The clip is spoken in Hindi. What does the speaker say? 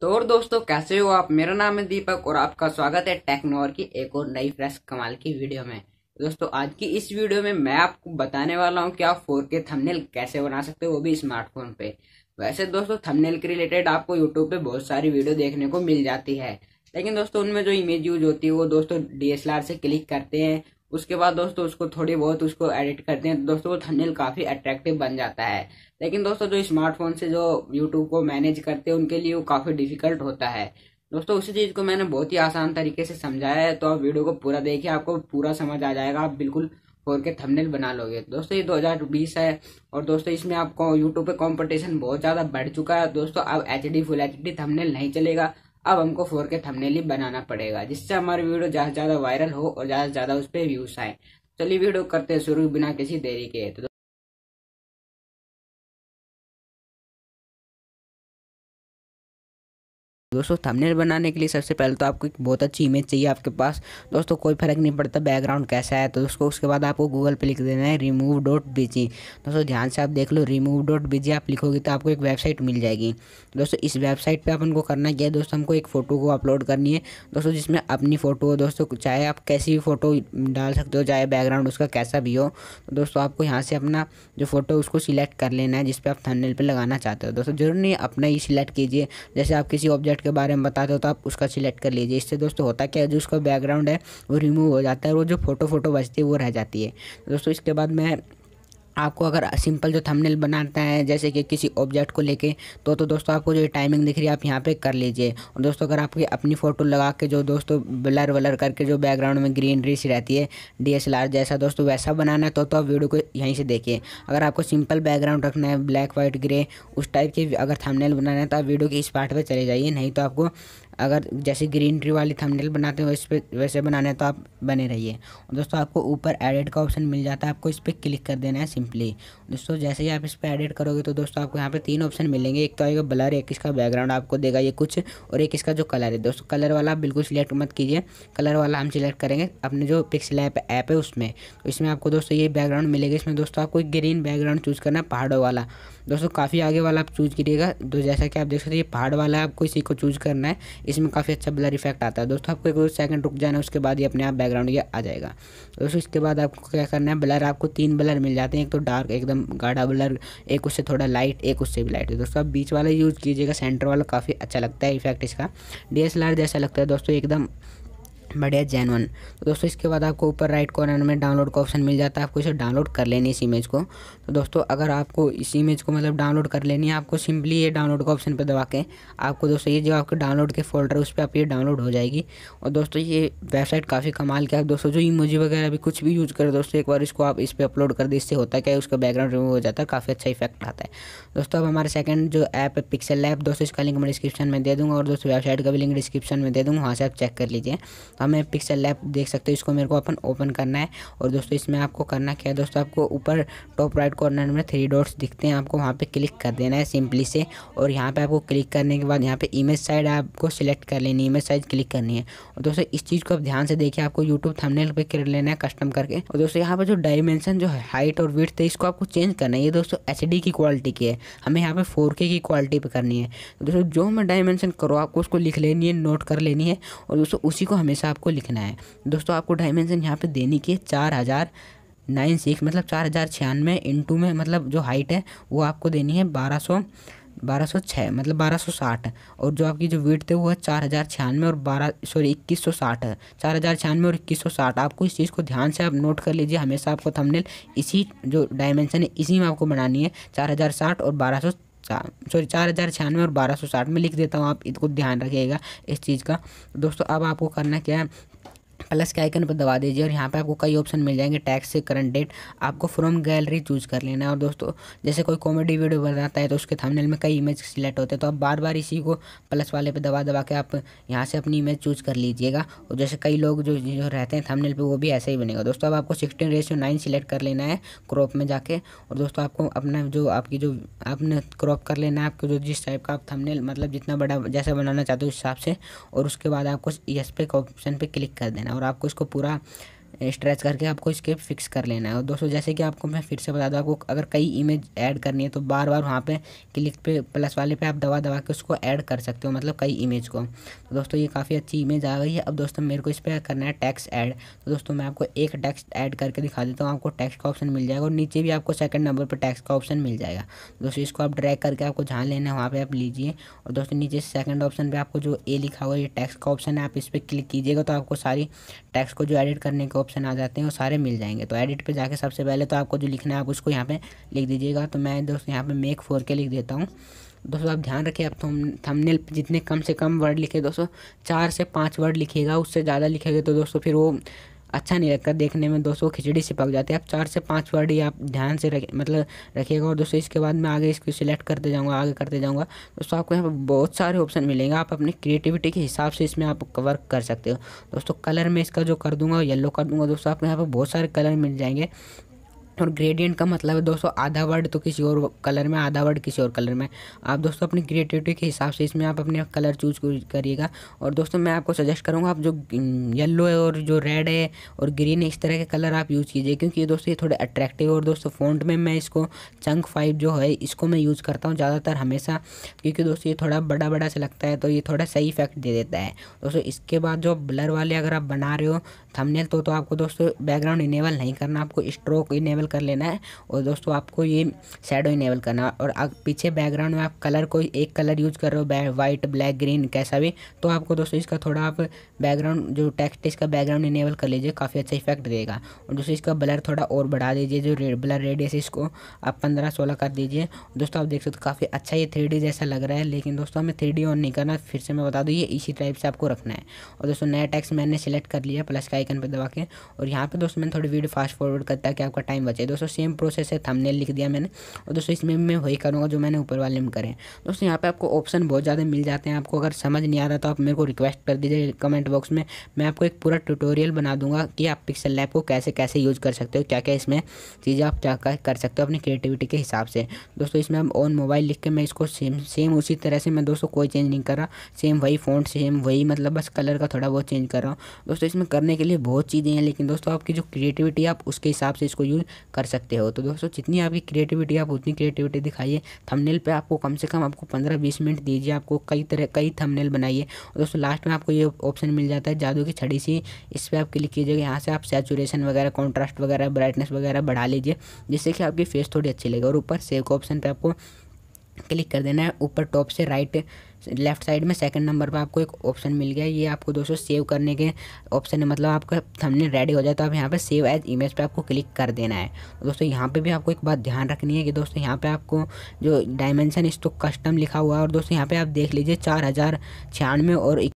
तो और दोस्तों कैसे हो आप मेरा नाम है दीपक और आपका स्वागत है टेक्नोर की एक और नई फ्रेश कमाल की वीडियो में दोस्तों आज की इस वीडियो में मैं आपको बताने वाला हूँ कि आप फोर के थमनेल कैसे बना सकते हो वो भी स्मार्टफोन पे वैसे दोस्तों थमनेल के रिलेटेड आपको यूट्यूब पे बहुत सारी वीडियो देखने को मिल जाती है लेकिन दोस्तों उनमें जो इमेज यूज होती है वो दोस्तों डीएसएलआर से क्लिक करते हैं उसके बाद दोस्तों उसको थोड़ी बहुत उसको एडिट करते हैं तो दोस्तों वो थंबनेल काफ़ी अट्रैक्टिव बन जाता है लेकिन दोस्तों जो स्मार्टफोन से जो यूट्यूब को मैनेज करते हैं उनके लिए वो काफ़ी डिफिकल्ट होता है दोस्तों उसी चीज़ को मैंने बहुत ही आसान तरीके से समझाया है तो आप वीडियो को पूरा देखिए आपको पूरा समझ आ जाएगा आप बिल्कुल फोर के थंबनेल बना लोगे दोस्तों ये 2020 है और दोस्तों इसमें आपको यूट्यूब पे कंपटीशन बहुत ज़्यादा बढ़ चुका है दोस्तों अब H D full H D thumbnail नहीं चलेगा अब हमको फोर के थंबनेल बनाना पड़ेगा जिससे हमारी वीडियो ज्यादा से ज्यादा वायरल हो और ज्यादा ज्यादा उस पर व्यूज आए चलिए वीडियो करते हैं शुरू बिना किसी देरी के तो दोस्तों थंबनेल बनाने के लिए सबसे पहले तो आपको एक बहुत अच्छी इमेज चाहिए आपके पास दोस्तों कोई फ़र्क नहीं पड़ता बैकग्राउंड कैसा है तो दोस्तों उसके बाद आपको गूगल पे लिख देना है रिमूव डॉट बीजी दोस्तों ध्यान से आप देख लो रिमूव डॉट बीजी आप लिखोगे तो आपको एक वेबसाइट मिल जाएगी दोस्तों इस वेबसाइट पर अपन को करना क्या है दोस्तों हमको एक फ़ोटो को अपलोड करनी है दोस्तों जिसमें अपनी फ़ोटो हो दोस्तों चाहे आप कैसी भी फ़ोटो डाल सकते हो चाहे बैकग्राउंड उसका कैसा भी हो तो दोस्तों आपको यहाँ से अपना जो फ़ोटो उसको सिलेक्ट कर लेना है जिस पर आप थंबनेल पर लगाना चाहते हो दोस्तों जरूर नहीं अपना ही सिलेक्ट कीजिए जैसे आप किसी ऑब्जेक्ट के के बारे में बताते हो तो आप उसका सिलेक्ट कर लीजिए इससे दोस्तों होता क्या है जो उसका बैकग्राउंड है वो रिमूव हो जाता है वो जो फोटो फोटो बचती है वो रह जाती है दोस्तों इसके बाद मैं आपको अगर सिंपल जो थंबनेल बनाता है जैसे कि किसी ऑब्जेक्ट को लेके तो तो दोस्तों आपको जो टाइमिंग दिख रही है आप यहाँ पे कर लीजिए और दोस्तों अगर आपकी अपनी फ़ोटो लगा के जो दोस्तों ब्लर वलर करके जो बैकग्राउंड में ग्रीनरी सी रहती है डी जैसा दोस्तों वैसा बनाना है तो, तो आप वीडियो को यहीं से देखिए अगर आपको सिंपल बैकग्राउंड रखना है ब्लैक वाइट ग्रे उस टाइप के अगर थमनेल बनाना है तो आप वीडियो के इस पार्ट पर चले जाइए नहीं तो आपको अगर जैसे ग्रीन ट्री वाली थंबनेल बनाते हो इस पर वैसे बनाने तो आप बने रहिए दोस्तों आपको ऊपर एडिट का ऑप्शन मिल जाता है आपको इस पर क्लिक कर देना है सिंपली दोस्तों जैसे ही आप इस पर एडिट करोगे तो दोस्तों आपको यहाँ पे तीन ऑप्शन मिलेंगे एक तो आएगा ब्लर एक इसका बैकग्राउंड आपको देगा ये कुछ और एक इसका जो कलर है दोस्तों कलर वाला आप बिल्कुल सिलेक्ट मत कीजिए कलर वाला हम सिलेक्ट करेंगे अपने जो पिक्सल ऐप ऐप है उसमें तो इसमें आपको दोस्तों ये बैकग्राउंड मिलेगा इसमें दोस्तों आपको ग्रीन बैकग्राउंड चूज़ करना है पहाड़ों वाला दोस्तों काफ़ी आगे वाला आप चूज़ करिएगा तो जैसा कि आप देख सकते हैं ये पहाड़ वाला है आपको इसी को चूज़ करना है इसमें काफ़ी अच्छा ब्लर इफेक्ट आता है दोस्तों आपको एक सेकंड रुक जाना है उसके बाद ही अपने आप बैकग्राउंड ये आ जाएगा दोस्तों इसके बाद आपको क्या करना है ब्लर आपको तीन ब्लर मिल जाते हैं एक तो डार्क एकदम गाढ़ा ब्लर एक उससे थोड़ा लाइट एक उससे भी लाइट दोस्तों आप बीच वाला यूज़ कीजिएगा सेंटर वाला काफ़ी अच्छा लगता है इफेक्ट इसका डी जैसा लगता है दोस्तों एकदम बढ़िया जैनवन तो दोस्तों इसके बाद आपको ऊपर राइट कॉर्नर में डाउनलोड का ऑप्शन मिल जाता है आपको इसे डाउनलोड कर लेनी इस इमेज को तो दोस्तों अगर आपको इस इमेज को मतलब डाउनलोड कर लेनी है आपको सिंपली ये डाउनलोड का ऑप्शन पर दबा के आपको दोस्तों ये जो आपके डाउनलोड के फोल्डर है उस पर आप ये डाउनलोड हो जाएगी और दोस्तों ये वेबसाइट काफ़ी कमाल की आप दोस्तों जो इमोजी वगैरह भी कुछ भी यूज़ करें दोस्तों एक बार इसको आप इस पर अपलोड कर दें इससे होता क्या है उसका बैकग्राउंड रिमूव हो जाता है काफ़ी अच्छा इफेक्ट आता है दोस्तों अब हमारा सेकंड जो ऐप है पिक्सल ऐप दोस्तों इसका लिंक मैं डिस्क्रिप्शन में दे दूँगा और दोस्तों वेबसाइट का भी लिंक डिस्क्रिप्शन में दे दूँगा वहाँ से आप चेक कर लीजिए हमें पिक्सल लैब देख सकते हो इसको मेरे को अपन ओपन करना है और दोस्तों इसमें आपको करना क्या है दोस्तों आपको ऊपर टॉप राइट कॉर्नर में थ्री डॉट्स दिखते हैं आपको वहाँ पे क्लिक कर देना है सिंपली से और यहाँ पे आपको क्लिक करने के बाद यहाँ पे इमेज साइड आपको सिलेक्ट कर लेनी है इमेज साइज क्लिक करनी है और दोस्तों इस चीज़ को आप ध्यान से देखिए आपको यूट्यूब थंबनेल पर कर लेना है कस्टम करके और दोस्तों यहाँ पर जो डायमेंशन जो है हाइट और विथ है इसको आपको चेंज करना है ये दोस्तों एच की क्वालिटी की है हमें यहाँ पर फोर की क्वालिटी पर करनी है दोस्तों जो मैं डायमेंशन करो आपको उसको लिख लेनी है नोट कर लेनी है और दोस्तों उसी को हमेशा आपको लिखना है दोस्तों आपको डायमेंशन यहाँ पे देने के चार हज़ार नाइन सिक्स मतलब चार हज़ार छियानवे इंटू में मतलब जो हाइट है वो आपको देनी है बारह सौ बारह सौ छः मतलब बारह सौ साठ और जो आपकी जो वेट थे वो है चार हज़ार छियानवे और बारह सॉरी इक्कीस सौ साठ चार हज़ार छियानवे और इक्कीस सौ साठ आपको इस चीज़ को ध्यान से आप नोट कर लीजिए हमेशा आपको थंबनेल इसी जो डायमेंशन है इसी में आपको बनानी है चार हज़ार साठ और बारह सौ सॉरी चार हज़ार छियानवे और बारह सौ साठ में लिख देता हूँ आप इसको ध्यान रखिएगा इस चीज़ का दोस्तों अब आपको करना क्या है प्लस के आइकन पर दबा दीजिए और यहाँ पे आपको कई ऑप्शन मिल जाएंगे टैक्स से करंट डेट आपको फ्रॉम गैलरी चूज कर लेना है और दोस्तों जैसे कोई कॉमेडी वीडियो बनाता है तो उसके थंबनेल में कई इमेज सिलेक्ट होते हैं तो आप बार बार इसी को प्लस वाले पे दबा दबा के आप यहाँ से अपनी इमेज चूज कर लीजिएगा और जैसे कई लोग जो जो रहते हैं थमनेल पर वो भी ऐसे ही बनेगा दोस्तों अब आपको सिक्सटीन रेशियो नाइन सिलेक्ट कर लेना है क्रॉप में जाके और दोस्तों आपको अपना जो आपकी जो आपने क्रॉप कर लेना है आपको जो जिस टाइप का आप थमनेल मतलब जितना बड़ा जैसा बनाना चाहते हो उस हिसाब से और उसके बाद आपको यस पे ऑप्शन पर क्लिक कर देना और और आपको इसको पूरा स्ट्रेच करके आपको इसके फिक्स कर लेना है और दोस्तों जैसे कि आपको मैं फिर से बता दूँ आपको अगर कई इमेज ऐड करनी है तो बार बार वहाँ पे क्लिक पे प्लस वाले पे आप दबा दबा के उसको ऐड कर सकते हो मतलब कई इमेज को तो दोस्तों ये काफ़ी अच्छी इमेज आ गई है अब दोस्तों मेरे को इस पर करना है टैक्स ऐड तो दोस्तों मैं आपको एक टैक्स ऐड करके दिखा देता हूँ आपको टैक्स का ऑप्शन मिल जाएगा और नीचे भी आपको सेकंड नंबर पर टैक्स का ऑप्शन मिल जाएगा तो दोस्तों इसको आप ड्रैक करके आपको जहाँ लेना है वहाँ पर आप लीजिए और दोस्तों नीचे सेकंड ऑप्शन पर आपको जो ए लिखा हुआ है ये टैक्स का ऑप्शन है आप इस पर क्लिक कीजिएगा तो आपको सारी टैक्स को जो एडिट करने का ऑप्शन आ जाते हैं वो सारे मिल जाएंगे तो एडिट पे जाके सबसे पहले तो आपको जो लिखना है आप उसको यहाँ पे लिख दीजिएगा तो मैं दोस्तों यहाँ पे मेक फोर के लिख देता हूँ दोस्तों आप ध्यान रखिए आप थम थमनेल जितने कम से कम वर्ड लिखे दोस्तों चार से पाँच वर्ड लिखिएगा उससे ज़्यादा लिखेगा तो दोस्तों फिर वो अच्छा नहीं लगता देखने में दोस्तों खिचड़ी से पक जाती है आप चार से पाँच वर्ड ही आप ध्यान से रख मतलब रखिएगा और दोस्तों इसके बाद मैं आगे इसको सिलेक्ट करते जाऊँगा आगे करते जाऊँगा दोस्तों आपको यहाँ पर बहुत सारे ऑप्शन मिलेंगे आप अपनी क्रिएटिविटी के हिसाब से इसमें आप वर्क कर सकते हो दोस्तों कलर में इसका जो कर दूँगा येलो कर दूँगा दोस्तों आपको यहाँ पर बहुत सारे कलर मिल जाएंगे और ग्रेडियंट का मतलब है दोस्तों आधा वर्ड तो किसी और कलर में आधा वर्ड किसी और कलर में आप दोस्तों अपनी क्रिएटिविटी के हिसाब से इसमें आप अपने कलर चूज करिएगा और दोस्तों मैं आपको सजेस्ट करूँगा आप जो येलो है और जो रेड है और ग्रीन है इस तरह के कलर आप यूज़ कीजिए क्योंकि ये दोस्तों ये थोड़े अट्रैक्टिव और दोस्तों फ़ॉन्ट में मैं इसको चंक फाइव जो है इसको मैं यूज़ करता हूँ ज़्यादातर हमेशा क्योंकि दोस्तों ये थोड़ा बड़ा बड़ा से लगता है तो ये थोड़ा सही इफेक्ट दे देता है दोस्तों इसके बाद जो ब्लर वाले अगर आप बना रहे हो थंबनेल तो तो आपको दोस्तों बैकग्राउंड इनेबल नहीं करना आपको स्ट्रोक इनेबल कर लेना है और दोस्तों आपको ये शेडो इनेबल करना है और आप पीछे बैकग्राउंड में आप कलर को एक कलर यूज कर रहे हो वाइट ब्लैक ग्रीन कैसा भी तो आपको दोस्तों इसका थोड़ा आप बैकग्राउंड जो टेक्स्ट इसका बैकग्राउंड इनेबल कर लीजिए काफ़ी अच्छा इफेक्ट देगा और दोस्तों इसका ब्लर थोड़ा और बढ़ा दीजिए जो रेड ब्लर रेडियस इसको आप पंद्रह सोलह कर दीजिए दोस्तों आप देख सकते हो काफ़ी अच्छा ये थ्री जैसा लग रहा है लेकिन दोस्तों हमें थ्री ऑन नहीं करना फिर से मैं बता दूँ ये इसी टाइप से आपको रखना है और दोस्तों नया टैक्स मैंने सेलेक्ट कर लिया प्लस का आइकन पर दबा के और यहाँ पे दोस्तों मैंने थोड़ी वीडियो फास्ट फॉरवर्ड करता है कि आपका टाइम बचे दोस्तों सेम प्रोसेस है थंबनेल लिख दिया मैंने और दोस्तों इसमें मैं वही करूँगा जो मैंने ऊपर वाले में करें दोस्तों यहाँ पर आपको ऑप्शन बहुत ज़्यादा मिल जाते हैं आपको अगर समझ नहीं आ रहा तो आप मेरे को रिक्वेस्ट कर दीजिए कमेंट बॉक्स में मैं आपको एक पूरा ट्यूटोरियल बना दूंगा कि आप पिक्सल लैब को कैसे कैसे यूज़ कर सकते हो क्या क्या इसमें चीज़ें आप क्या कर सकते हो अपनी क्रिएटिविटी के हिसाब से दोस्तों इसमें हम ऑन मोबाइल लिख के मैं इसको सेम सेम उसी तरह से मैं दोस्तों कोई चेंज नहीं कर रहा सेम वही फोन सेम वही मतलब बस कलर का थोड़ा बहुत चेंज कर रहा हूँ दोस्तों इसमें करने के लिए लिए बहुत चीज़ें हैं लेकिन दोस्तों आपकी जो क्रिएटिविटी आप उसके हिसाब से इसको यूज़ कर सकते हो तो दोस्तों जितनी आपकी क्रिएटिविटी आप उतनी क्रिएटिविटी दिखाइए थमनेल पे आपको कम से कम आपको पंद्रह बीस मिनट दीजिए आपको कई तरह कई थमनेल बनाइए और दोस्तों लास्ट में आपको ये ऑप्शन मिल जाता है जादू की छड़ी सी इस पर आप क्लिक कीजिएगा यहाँ से आप सेचुरेशन वगैरह कॉन्ट्रास्ट वगैरह ब्राइटनेस वगैरह बढ़ा लीजिए जिससे कि आपकी फेस थोड़ी अच्छी लगे और ऊपर सेव के ऑप्शन पर आपको क्लिक कर देना है ऊपर टॉप से राइट लेफ्ट साइड में सेकंड नंबर पर आपको एक ऑप्शन मिल गया ये आपको दोस्तों सेव करने के ऑप्शन है मतलब आपका थंबनेल रेडी हो जाए तो आप यहाँ पर सेव एज इमेज पे आपको क्लिक कर देना है तो दोस्तों यहाँ पे भी आपको एक बात ध्यान रखनी है कि दोस्तों यहाँ पे आपको जो डायमेंशन इस तो कस्टम लिखा हुआ है और दोस्तों यहाँ पर आप देख लीजिए चार हज़ार छियानवे और